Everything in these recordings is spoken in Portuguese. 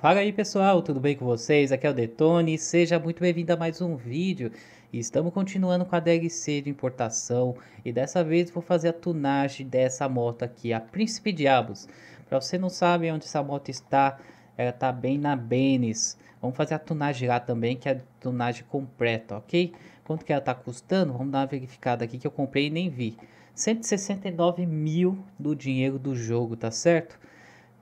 Fala aí pessoal, tudo bem com vocês? Aqui é o Detone, seja muito bem-vindo a mais um vídeo. Estamos continuando com a DLC de importação e dessa vez vou fazer a tunagem dessa moto aqui, a Príncipe Diabos. Para você não sabe onde essa moto está, ela está bem na Benes. Vamos fazer a tunagem lá também, que é a tunagem completa, ok? Quanto que ela está custando? Vamos dar uma verificada aqui que eu comprei e nem vi. 169 mil do dinheiro do jogo, tá certo?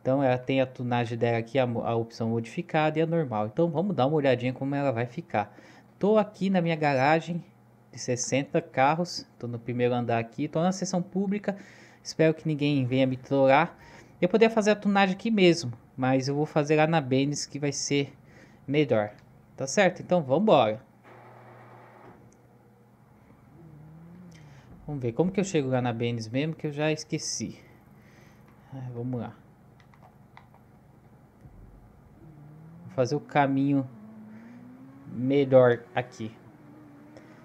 Então ela tem a tunagem dela aqui, a, a opção modificada e a é normal. Então vamos dar uma olhadinha como ela vai ficar. Tô aqui na minha garagem de 60 carros, tô no primeiro andar aqui, tô na seção pública. Espero que ninguém venha me trollar. Eu poderia fazer a tunagem aqui mesmo, mas eu vou fazer lá na Benes que vai ser melhor. Tá certo? Então vamos embora. Vamos ver como que eu chego lá na Benes mesmo que eu já esqueci. Ah, vamos lá. fazer o caminho melhor aqui.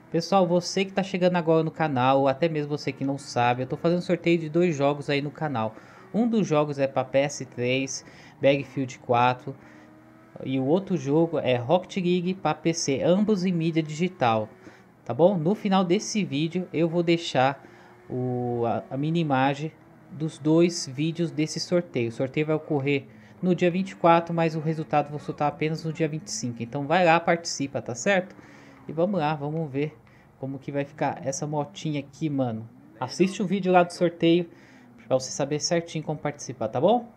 Pessoal, você que está chegando agora no canal, ou até mesmo você que não sabe, eu estou fazendo sorteio de dois jogos aí no canal. Um dos jogos é para PS3, Battlefield 4, e o outro jogo é Rocket League para PC, ambos em mídia digital, tá bom? No final desse vídeo eu vou deixar o, a, a mini imagem dos dois vídeos desse sorteio. O sorteio vai ocorrer no dia 24, mas o resultado vou soltar apenas no dia 25. Então vai lá, participa, tá certo? E vamos lá, vamos ver como que vai ficar essa motinha aqui, mano. Assiste o vídeo lá do sorteio para você saber certinho como participar, tá bom?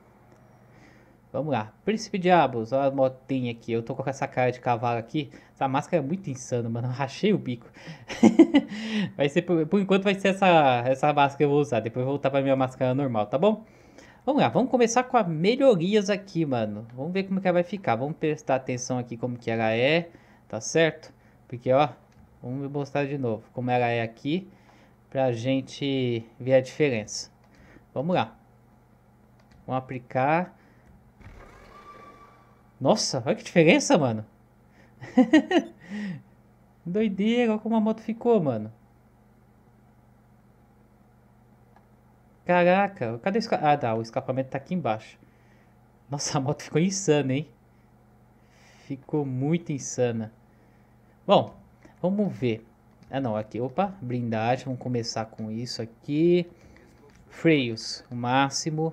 Vamos lá. Príncipe Diabos, olha a motinha aqui. Eu tô com essa cara de cavalo aqui. Essa máscara é muito insana, mano. rachei o bico. vai ser, por, por, enquanto vai ser essa, essa máscara que eu vou usar. Depois eu vou voltar pra minha máscara normal, tá bom? Vamos lá, vamos começar com as melhorias aqui, mano. Vamos ver como que ela vai ficar. Vamos prestar atenção aqui como que ela é, tá certo? Porque, ó, vamos mostrar de novo como ela é aqui pra gente ver a diferença. Vamos lá. Vamos aplicar. Nossa, olha que diferença, mano. Doideira, olha como a moto ficou, mano. Caraca, cadê o escapamento? Ah, tá, o escapamento tá aqui embaixo. Nossa, a moto ficou insana, hein? Ficou muito insana. Bom, vamos ver. Ah, não, aqui, opa, blindagem, vamos começar com isso aqui. Freios, o máximo.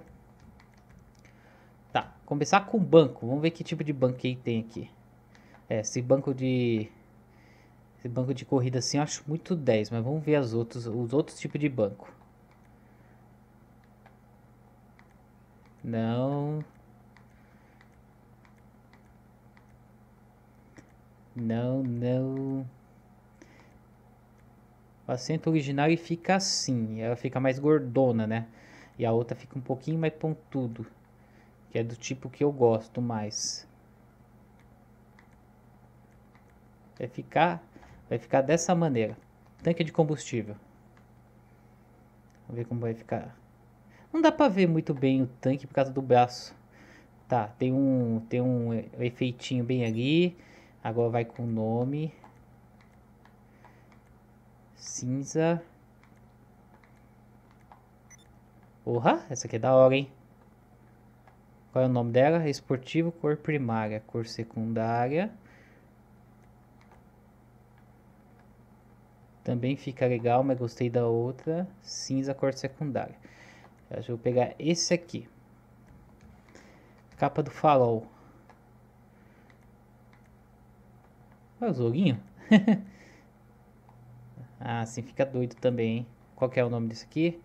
Tá, começar com banco, vamos ver que tipo de banco tem aqui. É, esse banco de... Esse banco de corrida assim eu acho muito 10, mas vamos ver as outros, os outros tipos de banco. Não. Não, não. O acento original fica assim. Ela fica mais gordona, né? E a outra fica um pouquinho mais pontudo. Que é do tipo que eu gosto mais. Vai ficar, vai ficar dessa maneira. Tanque de combustível. Vamos ver como vai ficar. Não dá pra ver muito bem o tanque por causa do braço. Tá, tem um, tem um efeitinho bem ali. Agora vai com o nome. Cinza. Porra, essa aqui é da hora, hein? Qual é o nome dela? Esportivo, cor primária, cor secundária. Também fica legal, mas gostei da outra. Cinza, cor secundária. Eu vou pegar esse aqui. Capa do farol. Olha o joguinho. ah, assim fica doido também, hein? Qual que é o nome disso aqui?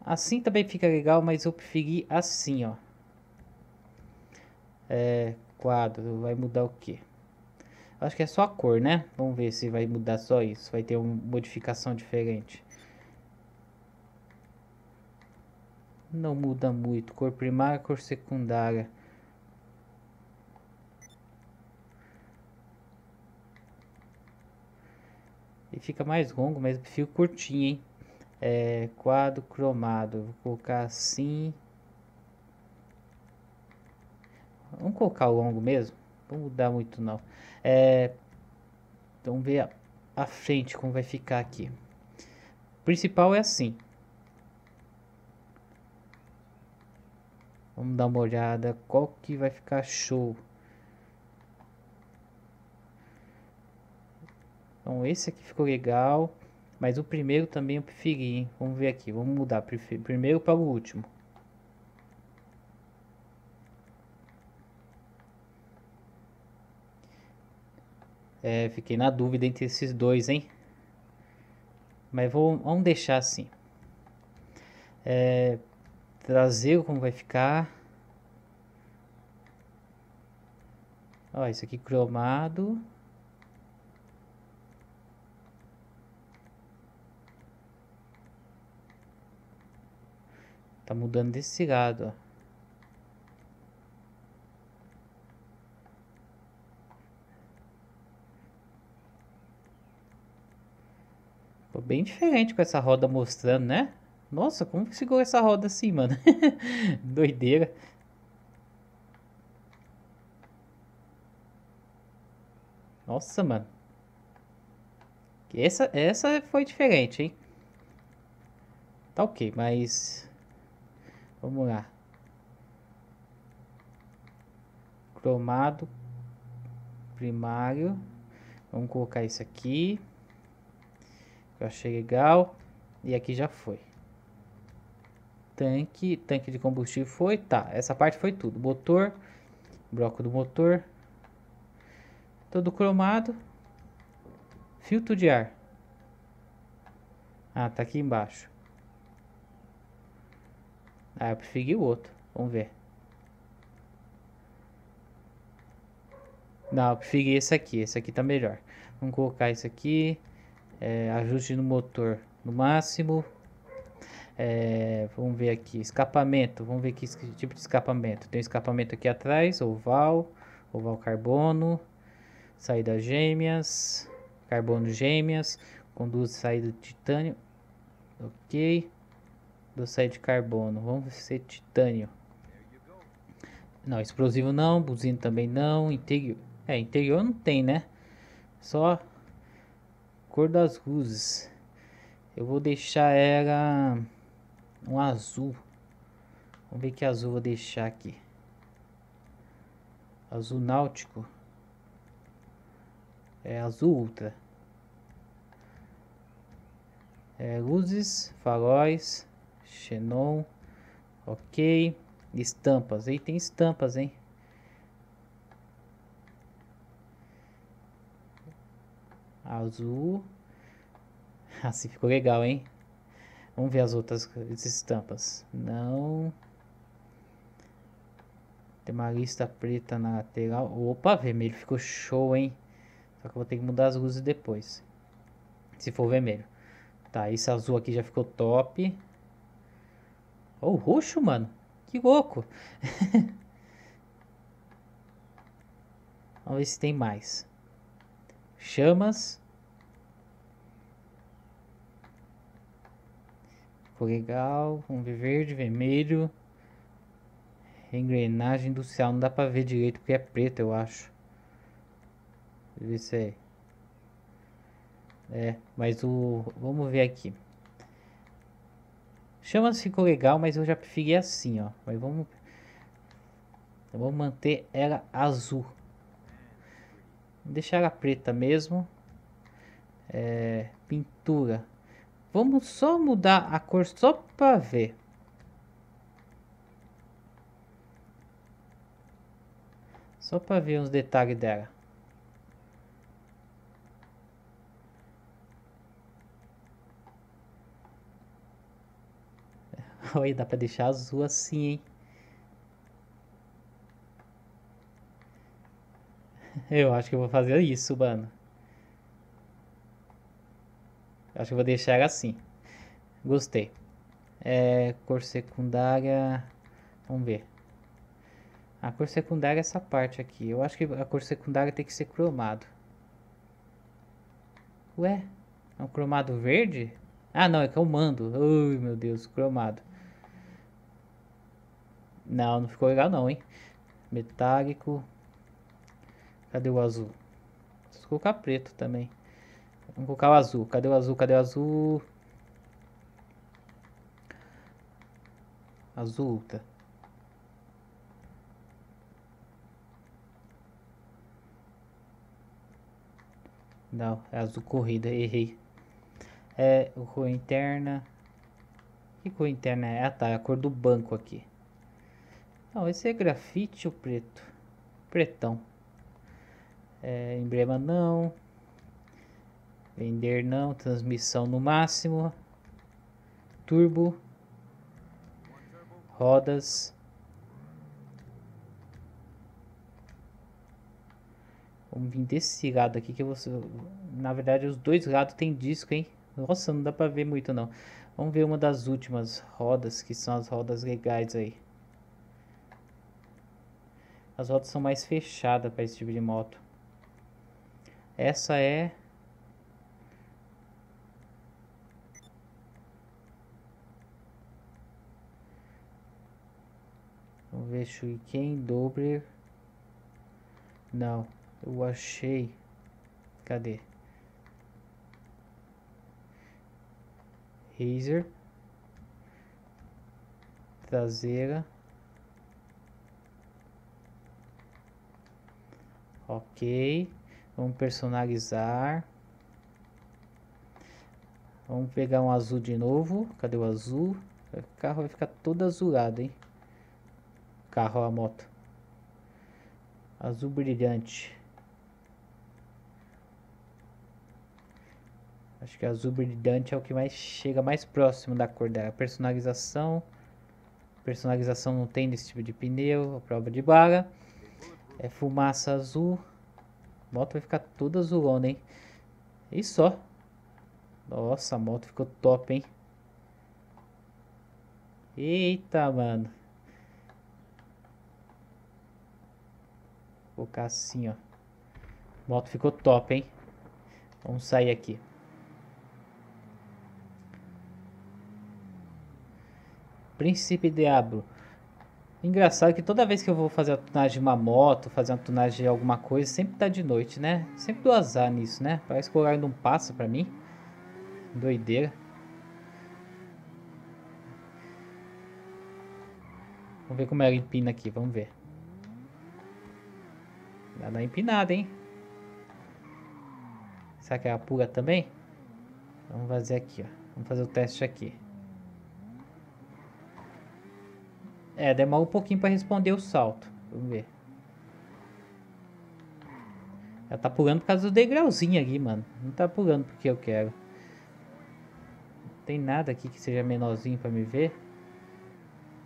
Assim também fica legal, mas eu preferi assim, ó. É, quadro, vai mudar o quê? Acho que é só a cor, né? Vamos ver se vai mudar só isso. Vai ter uma modificação diferente. Não muda muito. Cor primária, cor secundária. E fica mais longo, mas fica curtinho, hein? É, quadro cromado. Vou colocar assim. Vamos colocar o longo mesmo. Vamos mudar muito não. É, vamos então, ver a, a frente como vai ficar aqui. O principal é assim. Vamos dar uma olhada qual que vai ficar show. Então esse aqui ficou legal, mas o primeiro também eu preferi, hein? Vamos ver aqui, vamos mudar primeiro para o último. É, fiquei na dúvida entre esses dois, hein? Mas vou, vamos deixar assim. É, traseiro como vai ficar. Ó, isso aqui cromado. Tá mudando desse lado, ó. bem diferente com essa roda mostrando, né? Nossa, como que chegou essa roda assim, mano? Doideira. Nossa, mano. Essa, essa foi diferente, hein? Tá ok, mas... Vamos lá. Cromado primário. Vamos colocar isso aqui eu achei legal. E aqui já foi. Tanque, tanque de combustível foi, tá, essa parte foi tudo. Motor, bloco do motor, todo cromado, filtro de ar. Ah, tá aqui embaixo. Ah, eu preferi o outro, vamos ver. Não, eu preferi esse aqui, esse aqui tá melhor. Vamos colocar isso aqui é, ajuste no motor no máximo. É, vamos ver aqui, escapamento, vamos ver que tipo de escapamento. Tem um escapamento aqui atrás, oval, oval carbono, saída gêmeas, carbono gêmeas, conduz saída de titânio, ok, do saída de carbono, vamos ser é titânio. Não, explosivo não, buzina também não, interior, é, interior não tem, né? Só cor das luzes. Eu vou deixar ela um azul. Vamos ver que azul vou deixar aqui. Azul náutico. É azul ultra. É, luzes, faróis, xenon, ok. Estampas, aí tem estampas, hein? azul. Assim ficou legal, hein? Vamos ver as outras estampas. Não. Tem uma lista preta na lateral. Opa, vermelho ficou show, hein? Só que eu vou ter que mudar as luzes depois. Se for vermelho. Tá, esse azul aqui já ficou top. Ó, oh, o roxo, mano. Que louco. Vamos ver se tem mais. Chamas. ficou legal. Vamos ver verde, vermelho. Engrenagem do céu. Não dá pra ver direito porque é preto, eu acho. Deixa eu ver se é. É, mas o. Vamos ver aqui. Chama-se ficou legal, mas eu já preferi assim, ó. Mas vamos. Eu vou manter ela azul. Deixar ela preta mesmo. É, pintura. Vamos só mudar a cor só para ver. Só para ver uns detalhes dela. Olha, dá para deixar azul assim, hein? Eu acho que eu vou fazer isso, mano. Acho que vou deixar assim. Gostei. É, cor secundária. Vamos ver. A cor secundária é essa parte aqui. Eu acho que a cor secundária tem que ser cromado. Ué? É um cromado verde? Ah, não, é que eu é mando. Ui, meu Deus, cromado. Não, não ficou legal não, hein? Metálico. Cadê o azul? Preciso colocar preto também. Vamos colocar o azul. Cadê o azul? Cadê o azul? Azul, tá? Não, é azul corrida, errei. É, cor interna. Que cor interna é? Ah tá, é a cor do banco aqui. Não, esse é grafite ou preto? Pretão. É, emblema não. Vender não, transmissão no máximo. Turbo. Rodas. Vamos vir desse lado aqui que eu vou... Na verdade, os dois lados tem disco, hein? Nossa, não dá pra ver muito não. Vamos ver uma das últimas rodas, que são as rodas legais aí. As rodas são mais fechadas para esse tipo de moto. Essa é Shuriken Dobre. Não, eu achei. Cadê? Razer. Traseira. Ok. Vamos personalizar. Vamos pegar um azul de novo. Cadê o azul? O carro vai ficar todo azulado, hein? carro ou a moto. Azul brilhante. Acho que azul brilhante é o que mais chega mais próximo da cor dela. Personalização. Personalização não tem desse tipo de pneu. prova de bala. É fumaça azul. A moto vai ficar toda azulona, hein? E só. Nossa, a moto ficou top, hein? Eita, mano. colocar assim, ó. A moto ficou top, hein? Vamos sair aqui. Príncipe Diablo. Engraçado que toda vez que eu vou fazer a tunagem de uma moto, fazer a tunagem de alguma coisa, sempre tá de noite, né? Sempre do azar nisso, né? Parece que o horário não passa pra mim. Doideira. Vamos ver como é a aqui, vamos ver. Dá uma empinada, hein? Será que é a pulga também? Vamos fazer aqui, ó. Vamos fazer o teste aqui. É, demora um pouquinho para responder o salto. Vamos ver. Ela tá pulando por causa do degrauzinho aqui, mano. Não tá pulando porque eu quero. Não tem nada aqui que seja menorzinho para me ver.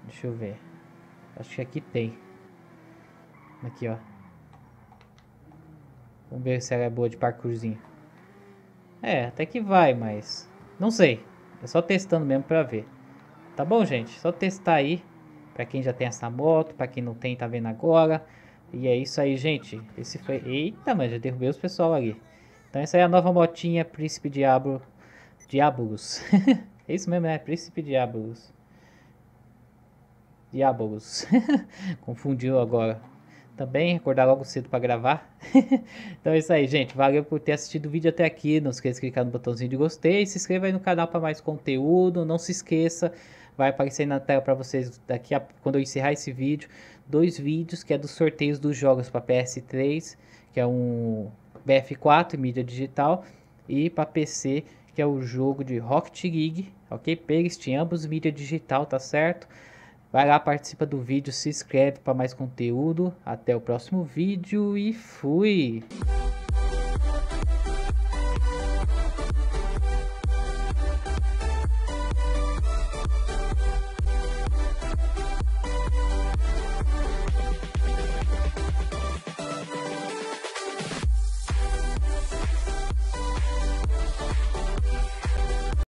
Deixa eu ver. Acho que aqui tem. Aqui, ó. Vamos ver se ela é boa de parkourzinho. É, até que vai, mas... Não sei. É só testando mesmo pra ver. Tá bom, gente? Só testar aí. Pra quem já tem essa moto, pra quem não tem, tá vendo agora. E é isso aí, gente. Esse foi... Eita, mas já derrubei os pessoal ali. Então essa é a nova motinha Príncipe Diablo... Diabolos. é isso mesmo, né? Príncipe Diabolos. Diabolos. Confundiu agora também, acordar logo cedo para gravar. então é isso aí, gente. Valeu por ter assistido o vídeo até aqui. Não esqueça de clicar no botãozinho de gostei. Se inscreva aí no canal para mais conteúdo. Não se esqueça, vai aparecer aí na tela para vocês daqui a, quando eu encerrar esse vídeo, dois vídeos que é dos sorteios dos jogos para PS3, que é um BF4 mídia digital e para PC, que é o jogo de Rocket League, OK? Pega ambos mídia digital, tá certo? Vai lá, participa do vídeo, se inscreve para mais conteúdo. Até o próximo vídeo e fui!